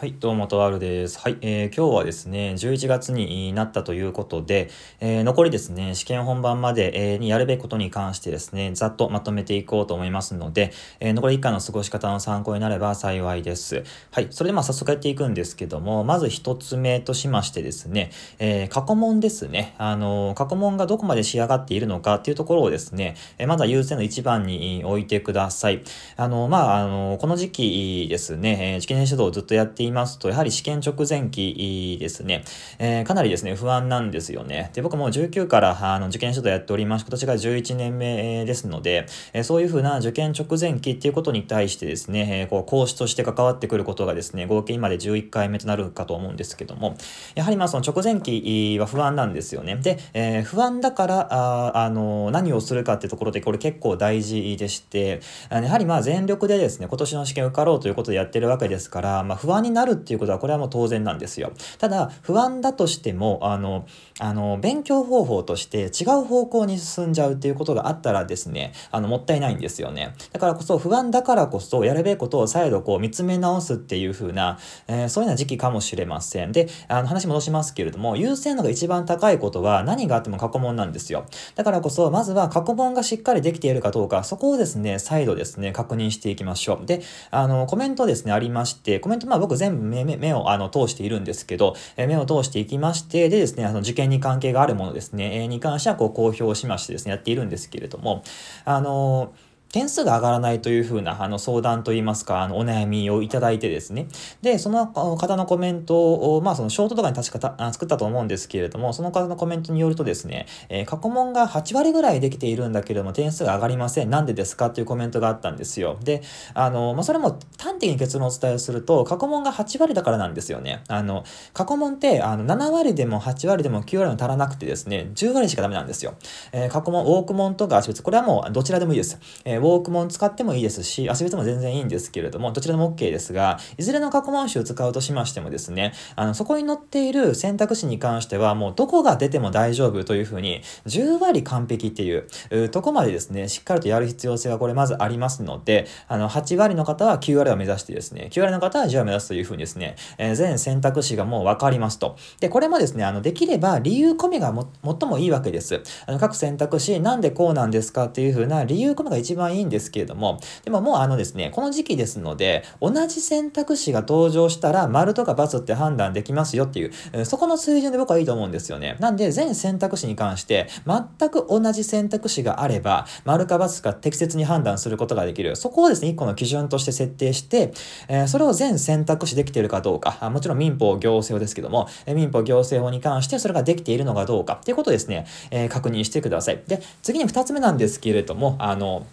はい、どうも、とあるです。はい、えー、今日はですね、11月になったということで、えー、残りですね、試験本番まで、えー、にやるべきことに関してですね、ざっとまとめていこうと思いますので、えー、残り以下の過ごし方の参考になれば幸いです。はい、それでまあ早速やっていくんですけども、まず一つ目としましてですね、えー、過去問ですね、あの過去問がどこまで仕上がっているのかっていうところをですね、えー、まは優先の一番に置いてください。あのまあ、あのこの時期ですね、えー、受験指導をずっとやっていいますと、やはり試験直前期ですね、えー、かなりですね、不安なんですよね。で、僕も19からあの受験指導やっております。今年が11年目ですので、えー、そういうふうな受験直前期っていうことに対してですね、えー、こう講師として関わってくることがですね、合計今で11回目となるかと思うんですけども、やはりまあその直前期は不安なんですよね。で、えー、不安だから、あ、あのー、何をするかってところで、これ結構大事でして、やはりまあ全力でですね、今年の試験受かろうということでやってるわけですから、まあ不安にななるっていうことはこれはもう当然なんですよ。ただ不安だとしてもあのあの勉強方法として違う方向に進んじゃうっていうことがあったらですねあのもったいないんですよね。だからこそ不安だからこそやるべきことを再度こう見つめ直すっていう風な、えー、そういうような時期かもしれません。であの話戻しますけれども優先度が一番高いことは何があっても過去問なんですよ。だからこそまずは過去問がしっかりできているかどうかそこをですね再度ですね確認していきましょう。であのコメントですねありましてコメントまあ僕全目目目をあの通しているんですけど、え目を通していきまして、でですね、あの受験に関係があるものですね、えに関してはこう公表しましてですね、やっているんですけれども、あのー点数が上がらないというふうなあの相談といいますか、あのお悩みをいただいてですね。で、その方のコメントを、まあそのショートとかに確かた作ったと思うんですけれども、その方のコメントによるとですね、えー、過去問が8割ぐらいできているんだけれども、点数が上がりません。なんでですかっていうコメントがあったんですよ。で、あの、まあそれも端的に結論をお伝えすると、過去問が8割だからなんですよね。あの、過去問ってあの7割でも8割でも9割も足らなくてですね、10割しかダメなんですよ。えー、過去問、ウォーク問とか、これはもうどちらでもいいです。えーー、ウォークモン使ってもいいですし、アびリトも全然いいんですけれども、どちらでも OK ですが、いずれの過去問集を使うとしましてもですね、あの、そこに載っている選択肢に関しては、もうどこが出ても大丈夫というふうに、10割完璧っていう、うとこまでですね、しっかりとやる必要性がこれまずありますので、あの、8割の方は9割を目指してですね、9割の方は10割を目指すというふうにですね、えー、全選択肢がもう分かりますと。で、これもですね、あの、できれば理由込みが最もいいわけです。あの、各選択肢、なんでこうなんですかっていうふうな理由込みが一番いいんですけれども、でももうあのですね、この時期ですので、同じ選択肢が登場したら、丸とか×って判断できますよっていう、そこの水準で僕はいいと思うんですよね。なんで、全選択肢に関して、全く同じ選択肢があれば、丸か×か適切に判断することができる。そこをですね、1個の基準として設定して、えそれを全選択肢できているかどうか、あもちろん民法行政法ですけども、え民法行政法に関してそれができているのかどうかっていうことをですね、え確認してください。で、次に2つ目なんですけれども、あの、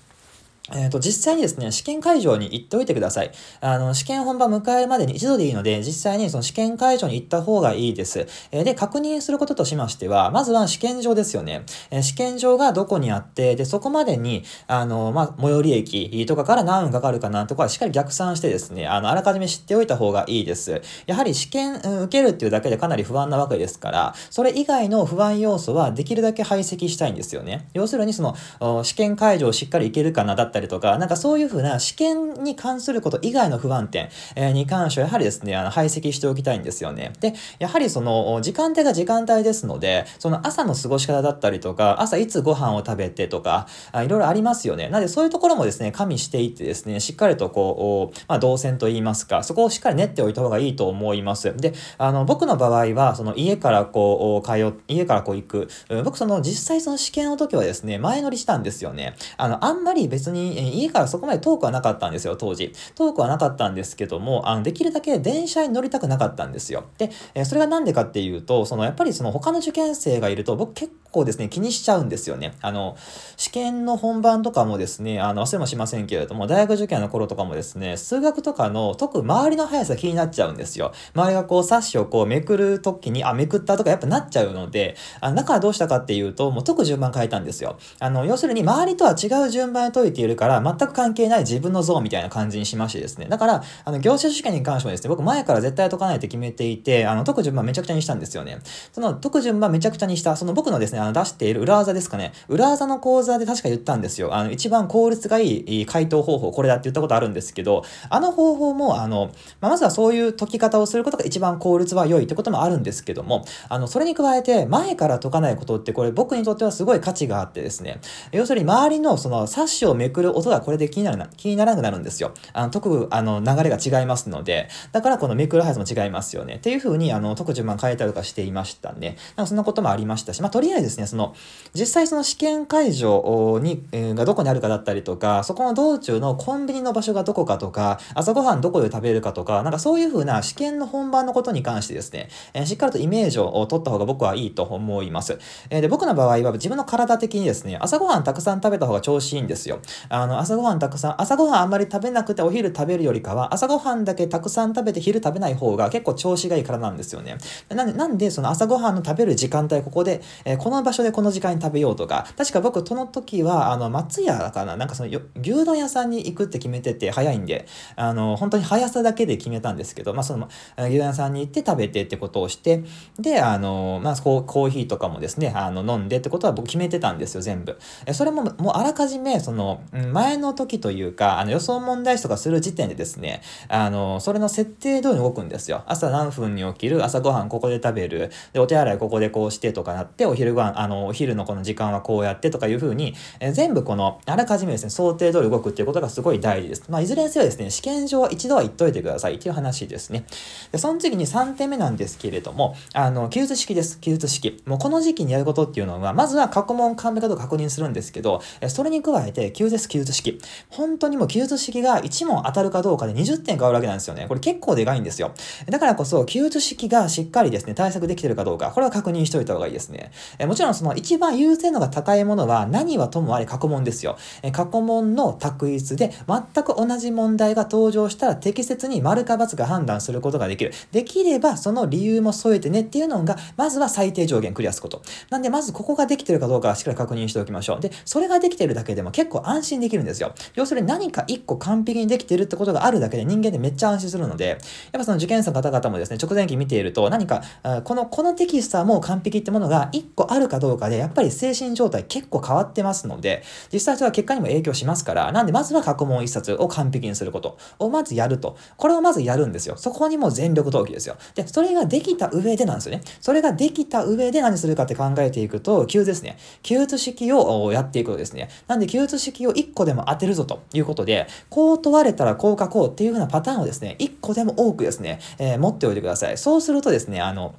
えっ、ー、と、実際にですね、試験会場に行っておいてください。あの、試験本番迎えるまでに一度でいいので、実際にその試験会場に行った方がいいです。えー、で、確認することとしましては、まずは試験場ですよね。えー、試験場がどこにあって、で、そこまでに、あの、まあ、最寄り駅とかから何分かかるかなとか、しっかり逆算してですね、あの、あらかじめ知っておいた方がいいです。やはり試験、受けるっていうだけでかなり不安なわけですから、それ以外の不安要素はできるだけ排斥したいんですよね。要するに、その、試験会場をしっかり行けるかな、だったったりとか、なんかそういうふうな試験に関すること以外の不安点、えに関してはやはりですね、あの排斥しておきたいんですよね。で、やはりその時間帯が時間帯ですので、その朝の過ごし方だったりとか、朝いつご飯を食べてとか、あいろいろありますよね。なのでそういうところもですね、加味していってですね、しっかりとこう、まあ、動線といいますか、そこをしっかり練っておいた方がいいと思います。で、あの、僕の場合は、その家からこう、通、家からこう行く、僕その実際その試験の時はですね、前乗りしたんですよね。あの、あんまり別にい家からそこまで遠くはなかったんですよ、当時。遠くはなかったんですけども、あのできるだけ電車に乗りたくなかったんですよ。で、えそれが何でかっていうと、そのやっぱりその他の受験生がいると、僕結構ですね、気にしちゃうんですよね。あの、試験の本番とかもですね、あの、忘れもしませんけれども、大学受験の頃とかもですね、数学とかの、特周りの速さ気になっちゃうんですよ。周りがこう、冊子をこうめくるときに、あ、めくったとかやっぱなっちゃうので、あだからどうしたかっていうと、もう特順番変えたんですよ。あの、要するに周りとは違う順番で解いているから全く関係ない自分の像みたいな感じにしましてですね。だから、あの、業種試験に関してもですね、僕前から絶対解かないって決めていて、あの、解く順番めちゃくちゃにしたんですよね。その、解く順番めちゃくちゃにした、その僕のですね、あの、出している裏技ですかね。裏技の講座で確か言ったんですよ。あの、一番効率がいい回答方法、これだって言ったことあるんですけど、あの方法も、あの、まあ、まずはそういう解き方をすることが一番効率は良いってこともあるんですけども、あの、それに加えて、前から解かないことって、これ僕にとってはすごい価値があってですね、要するに周りのその冊子をめくるる音がこれで気になるな、気にならなくなるんですよ。あの、特、あの、流れが違いますので、だからこのミクロハイズも違いますよね。っていう風に、あの、特順番変えたりとかしていましたね。なんかそんなこともありましたし、まあ、とりあえずですね、その、実際その試験会場に、えー、がどこにあるかだったりとか、そこの道中のコンビニの場所がどこかとか、朝ごはんどこで食べるかとか、なんかそういう風な試験の本番のことに関してですね、えー、しっかりとイメージを取った方が僕はいいと思います。えー、で、僕の場合は自分の体的にですね、朝ごはんたくさん食べた方が調子いいんですよ。あの、朝ごはんたくさん、朝ごはんあんまり食べなくてお昼食べるよりかは、朝ごはんだけたくさん食べて昼食べない方が結構調子がいいからなんですよね。なんで、なんでその朝ごはんの食べる時間帯ここで、えー、この場所でこの時間に食べようとか、確か僕その時は、あの、松屋かな、なんかその牛丼屋さんに行くって決めてて早いんで、あの、本当に速さだけで決めたんですけど、まあその、牛丼屋さんに行って食べてってことをして、で、あの、まあコーヒーとかもですね、あの、飲んでってことは僕決めてたんですよ、全部。えそれも、もうあらかじめ、その、うん、前の時というか、あの予想問題集とかする時点でですね、あの、それの設定通りに動くんですよ。朝何分に起きる、朝ごはんここで食べる、で、お手洗いここでこうしてとかなって、お昼ごはん、あの、お昼のこの時間はこうやってとかいう風に、え全部この、あらかじめですね、想定通り動くっていうことがすごい大事です。まあ、いずれにせよですね、試験上は一度は言っといてくださいっていう話ですね。で、その次に3点目なんですけれども、あの、記述式です。記述式。もうこの時期にやることっていうのは、まずは過去問完璧か確認するんですけど、それに加えて、記述す、記述式。本当にもう記述式が1問当たるかどうかで20点変わるわけなんですよね。これ結構でかいんですよ。だからこそ、記述式がしっかりですね、対策できてるかどうか、これは確認しておいた方がいいですね。えもちろん、その一番優先度が高いものは、何はともあれ過去問ですよ。え過去問の択一で、全く同じ問題が登場したら適切に丸か×か判断することができる。できれば、その理由も添えてねっていうのが、まずは最低上限クリアすこと。なんで、まずここができてるかどうかしっかり確認しておきましょう。で、それができてるだけでも結構安心心できるんですよ。要するに何か一個完璧にできてるってことがあるだけで人間ってめっちゃ安心するので、やっぱその受験生の方々もですね、直前期見ていると何か、この、このテキストはもう完璧ってものが一個あるかどうかで、やっぱり精神状態結構変わってますので、実際それは結果にも影響しますから、なんでまずは過去問一冊を完璧にすることをまずやると。これをまずやるんですよ。そこにも全力投球ですよ。で、それができた上でなんですよね。それができた上で何するかって考えていくと、急ですね。急図式をやっていくとですね。なんで、急図式を1個でも当てるぞということで、こう問われたらこう書こうっていう風なパターンをですね、1個でも多くですね、えー、持っておいてください。そうするとですね、あの、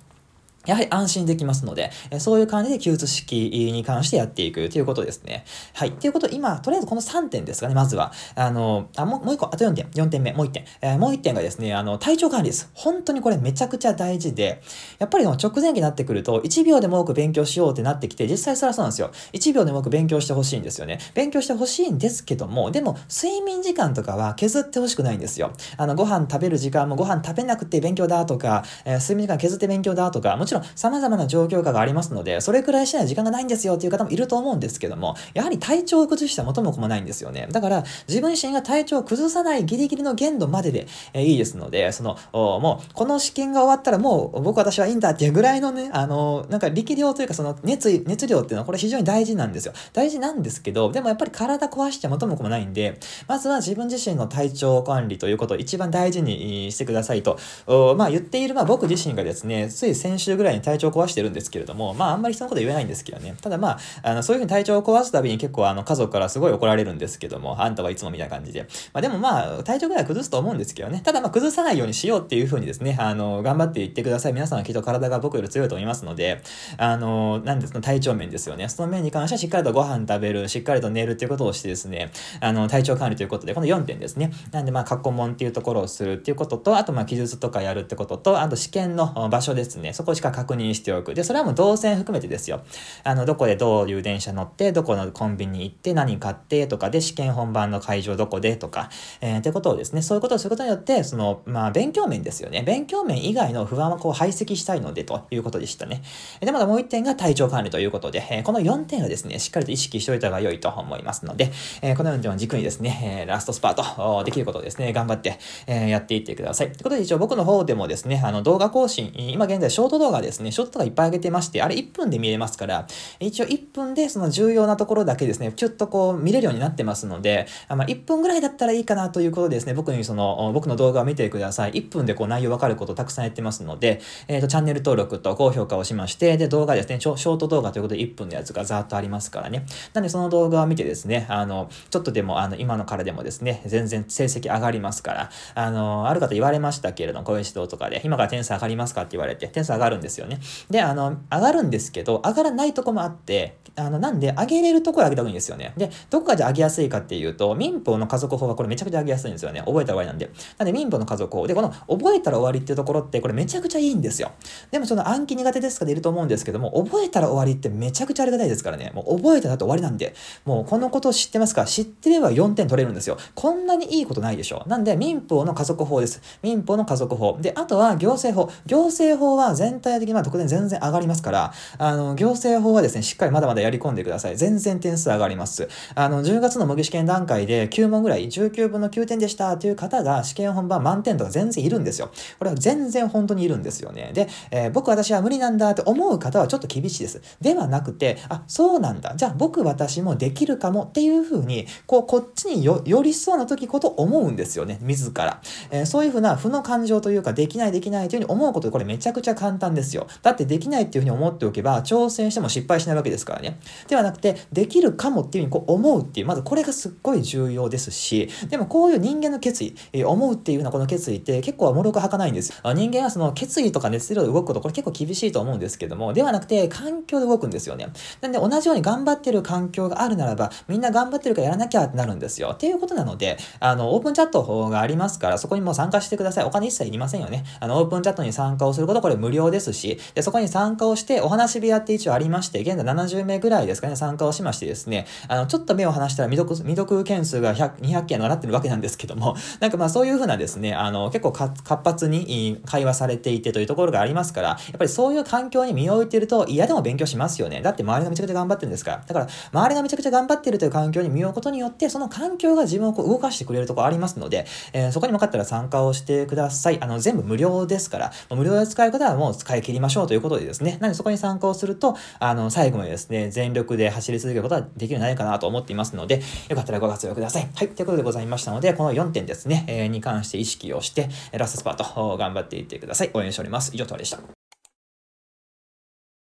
やはり安心できますので、そういう感じで休日式に関してやっていくということですね。はい。ということ、今、とりあえずこの3点ですかね、まずは。あの、あもう1個、あと4点、4点目、もう1点。えー、もう1点がですね、あの、体調管理です。本当にこれめちゃくちゃ大事で、やっぱりの直前期になってくると、1秒でも多く勉強しようってなってきて、実際それはそうなんですよ。1秒でも多く勉強してほしいんですよね。勉強してほしいんですけども、でも、睡眠時間とかは削ってほしくないんですよ。あの、ご飯食べる時間もご飯食べなくて勉強だとか、えー、睡眠時間削って勉強だとか、ちろん様々な状況下がありますので、それくらいしない時間がないんですよっていう方もいると思うんですけども、やはり体調を崩して元も子もないんですよね。だから、自分自身が体調を崩さないギリギリの限度までで、えいいですので、その、もう、この試験が終わったらもう僕私はいいんだっていうぐらいのね、あの、なんか力量というかその熱熱量っていうのはこれ非常に大事なんですよ。大事なんですけど、でもやっぱり体壊しちゃ元も子もないんで、まずは自分自身の体調管理ということを一番大事にしてくださいと、まあ言っている、まあ僕自身がですね、つい先週ぐらいに体調壊してるんですけれども、まああんまり人のこと言えないんですけどね。ただまあ、あのそういうふうに体調を壊すたびに結構あの家族からすごい怒られるんですけども、あんたはいつもみたいな感じで。まあでもまあ、体調ぐらい崩すと思うんですけどね。ただまあ崩さないようにしようっていうふうにですね、あの、頑張っていってください。皆さんはきっと体が僕より強いと思いますので、あの、なんですか、体調面ですよね。その面に関してはしっかりとご飯食べる、しっかりと寝るっていうことをしてですね、あの、体調管理ということで、この4点ですね。なんでまあ、過去問っていうところをするっていうことと、あとまあ、記述とかやるってことと、あと試験の場所ですね。そこをしっか確認しておく。で、それはもう動線含めてですよ。あの、どこでどういう電車乗って、どこのコンビニ行って、何買ってとかで、試験本番の会場どこでとか、えー、ってことをですね、そういうことをすることによって、その、まあ、勉強面ですよね。勉強面以外の不安はこう排斥したいので、ということでしたね。で、まだもう1点が体調管理ということで、えー、この4点をですね、しっかりと意識しておいた方が良いと思いますので、えー、この4点を軸にですね、えラストスパートできることをですね、頑張って、えやっていってください。ということで、一応僕の方でもですね、あの、動画更新、今現在ショート動画はですね、ショットがいっぱい上げてまして、あれ1分で見れますから、一応1分でその重要なところだけですね、ちょっとこう見れるようになってますので、あまあ、1分ぐらいだったらいいかなということですね、僕にその、僕の動画を見てください。1分でこう内容わかることたくさんやってますので、えっ、ー、と、チャンネル登録と高評価をしまして、で、動画ですね、ショート動画ということで1分のやつがざーっとありますからね。なんでその動画を見てですね、あの、ちょっとでも、あの、今のからでもですね、全然成績上がりますから、あの、ある方言われましたけれども、こういう指導とかで、今から点数上がりますかって言われて、点数上がるんですですよね。で、あの、上がるんですけど、上がらないとこもあって、あの、なんで、上げれるところ上げた方がいいんですよね。で、どこがじゃあ上げやすいかっていうと、民法の家族法はこれめちゃくちゃ上げやすいんですよね。覚えたら終わりなんで。なんで、民法の家族法。で、この、覚えたら終わりっていうところって、これめちゃくちゃいいんですよ。でも、その暗記苦手ですかでいると思うんですけども、覚えたら終わりってめちゃくちゃありがたいですからね。もう、覚えたらと終わりなんで、もう、このことを知ってますか知ってれば4点取れるんですよ。こんなにいいことないでしょ。なんで、民法の家族法です。民法の家族法。で、あとは、行政法。行政法は全体的に、まあ、特典全然上がりますから、あの、行政法はですね、しっかりまだまだややり込んでください。全然点数上がります。あの、10月の模擬試験段階で9問ぐらい、19分の9点でしたという方が試験本番満点とか全然いるんですよ。これは全然本当にいるんですよね。で、えー、僕私は無理なんだって思う方はちょっと厳しいです。ではなくて、あ、そうなんだ。じゃあ僕私もできるかもっていうふうに、こう、こっちによ寄りそうな時こと思うんですよね。自ら。えー、そういうふうな負の感情というか、できないできないというふうに思うこと、これめちゃくちゃ簡単ですよ。だってできないっていうふうに思っておけば、挑戦しても失敗しないわけですからね。ではなくて、できるかもっていうふうにこう思うっていう、まずこれがすっごい重要ですし、でもこういう人間の決意、え思うっていうようなこの決意って結構もろくはかないんです。人間はその決意とか熱量で動くこと、これ結構厳しいと思うんですけども、ではなくて環境で動くんですよね。なんで同じように頑張ってる環境があるならば、みんな頑張ってるからやらなきゃってなるんですよ。っていうことなので、あの、オープンチャットがありますから、そこにもう参加してください。お金一切いりませんよね。あの、オープンチャットに参加をすること、これ無料ですし、で、そこに参加をして、お話し部屋って一応ありまして、現在70名ぐらいですかね、参加をしましてですね、あの、ちょっと目を離したら未読、未読件数が100、200件上がってるわけなんですけども、なんかまあそういうふうなですね、あの、結構活発に会話されていてというところがありますから、やっぱりそういう環境に身を置いてると嫌でも勉強しますよね。だって周りがめちゃくちゃ頑張ってるんですから。だから、周りがめちゃくちゃ頑張ってるという環境に身を置くことによって、その環境が自分をこう動かしてくれるとこありますので、えー、そこにもかったら参加をしてください。あの、全部無料ですから、無料で使う方はもう使い切りましょうということでですね、なのでそこに参加をすると、あの、最後にですね、全力で走り続けることはできるんじゃないかなと思っていますので、よかったらご活用ください。はい、ということでございましたので、この4点ですね、えー、に関して意識をして、ラストスパート頑張っていってください。応援しております。以上、とはでした。